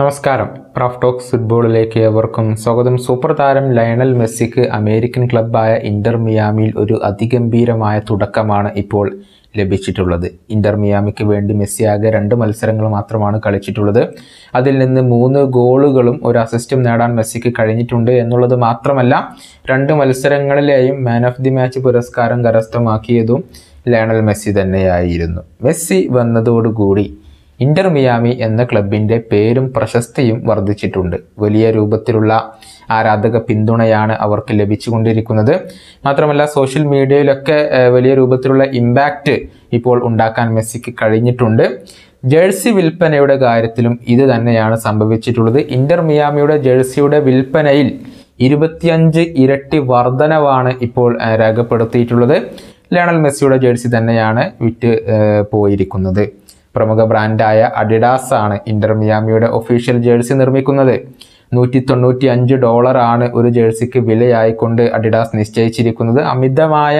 നമസ്കാരം rough talks ഫുട്ബോളിലേക്ക് ഏവർക്കും സ്വാഗതം സൂപ്പർ താരം ലയണൽ മെസ്സിക്ക് അമേരിക്കൻ ക്ലബ്ബായ ഇന്റർ മിയാമിയിൽ ഒരു അതിഗംഭീരമായ തുടക്കമാണ് ഇപ്പോൾ ലഭിച്ചിട്ടുള്ളത് ഇന്റർ മിയാമിക്ക് വേണ്ടി മെസ്സി ആകെ രണ്ട് മത്സരങ്ങൾ മാത്രമാണ് കളിച്ചിട്ടുള്ളത് അതിൽ നിന്ന് മൂന്ന് ഗോളുകളും ഒരു അസിസ്റ്റും നേടാൻ മെസ്സിക്ക് കഴിഞ്ഞിട്ടുണ്ട് എന്നുള്ളത് മാത്രമല്ല രണ്ട് മത്സരങ്ങളിലെയും മാൻ ഓഫ് ദി മാച്ച് പുരസ്കാരം കരസ്ഥമാക്കിയതും ലയണൽ മെസ്സി തന്നെയായിരുന്നു മെസ്സി വന്നതോടുകൂടി ഇന്റർ മിയാമി എന്ന ക്ലബിൻ്റെ പേരും പ്രശസ്തിയും വർദ്ധിച്ചിട്ടുണ്ട് വലിയ രൂപത്തിലുള്ള ആരാധക പിന്തുണയാണ് അവർക്ക് ലഭിച്ചുകൊണ്ടിരിക്കുന്നത് മാത്രമല്ല സോഷ്യൽ മീഡിയയിലൊക്കെ വലിയ രൂപത്തിലുള്ള ഇമ്പാക്റ്റ് ഇപ്പോൾ ഉണ്ടാക്കാൻ മെസ്സിക്ക് കഴിഞ്ഞിട്ടുണ്ട് ജേഴ്സി വിൽപ്പനയുടെ കാര്യത്തിലും ഇത് തന്നെയാണ് സംഭവിച്ചിട്ടുള്ളത് ഇന്റർ മിയാമിയുടെ ജേഴ്സിയുടെ വിൽപ്പനയിൽ ഇരുപത്തിയഞ്ച് ഇരട്ടി വർധനവാണ് ഇപ്പോൾ രേഖപ്പെടുത്തിയിട്ടുള്ളത് ലയണൽ മെസ്സിയുടെ ജേഴ്സി തന്നെയാണ് വിറ്റ് പോയിരിക്കുന്നത് പ്രമുഖ ബ്രാൻഡായ അഡിഡാസ് ആണ് ഇന്റർ മിയാമിയുടെ ഒഫീഷ്യൽ ജേഴ്സി നിർമ്മിക്കുന്നത് നൂറ്റി തൊണ്ണൂറ്റി അഞ്ച് ആണ് ഒരു ജേഴ്സിക്ക് വിലയായിക്കൊണ്ട് അഡിഡാസ് നിശ്ചയിച്ചിരിക്കുന്നത് അമിതമായ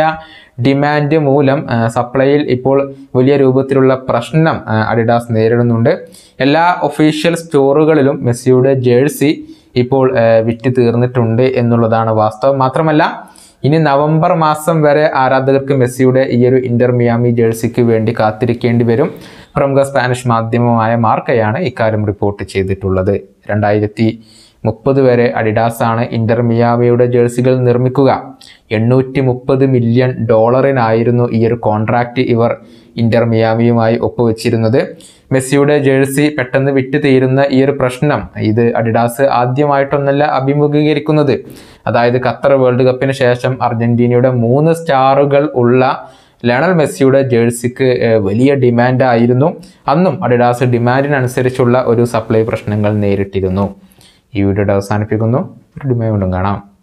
ഡിമാൻഡ് മൂലം സപ്ലൈയിൽ ഇപ്പോൾ വലിയ രൂപത്തിലുള്ള പ്രശ്നം അഡിഡാസ് നേരിടുന്നുണ്ട് എല്ലാ ഒഫീഷ്യൽ സ്റ്റോറുകളിലും മെസ്സിയുടെ ജേഴ്സി ഇപ്പോൾ വിറ്റ് തീർന്നിട്ടുണ്ട് എന്നുള്ളതാണ് വാസ്തവം മാത്രമല്ല ഇനി നവംബർ മാസം വരെ ആരാധകർക്ക് മെസ്സിയുടെ ഈ ഒരു ഇന്റർ മിയാമി ജേഴ്സിക്ക് വേണ്ടി കാത്തിരിക്കേണ്ടി വരും പ്രമുഖ സ്പാനിഷ് മാധ്യമമായ മാർക്കയാണ് ഇക്കാര്യം റിപ്പോർട്ട് ചെയ്തിട്ടുള്ളത് രണ്ടായിരത്തി മുപ്പത് വരെ അഡിഡാസാണ് ആണ് മിയാമിയുടെ ജേഴ്സികൾ നിർമ്മിക്കുക എണ്ണൂറ്റി മുപ്പത് മില്യൺ ഡോളറിനായിരുന്നു ഈ ഒരു കോൺട്രാക്റ്റ് ഇവർ ഇന്റർമിയാമിയുമായി ഒപ്പുവെച്ചിരുന്നത് മെസ്സിയുടെ ജേഴ്സി പെട്ടെന്ന് വിട്ടു തീരുന്ന ഈ ഒരു പ്രശ്നം ഇത് അഡിഡാസ് ആദ്യമായിട്ടൊന്നല്ല അഭിമുഖീകരിക്കുന്നത് അതായത് ഖത്തർ വേൾഡ് കപ്പിന് ശേഷം അർജന്റീനയുടെ മൂന്ന് സ്റ്റാറുകൾ ഉള്ള ലയണൽ മെസ്സിയുടെ ജേഴ്സിക്ക് വലിയ ഡിമാൻഡായിരുന്നു അന്നും അഡിഡാസ് ഡിമാൻഡിനനുസരിച്ചുള്ള ഒരു സപ്ലൈ പ്രശ്നങ്ങൾ നേരിട്ടിരുന്നു ഈ വീഡിയോയുടെ അവസാനിപ്പിക്കുന്നു ഒരു ഡിമാൻഡും കാണാം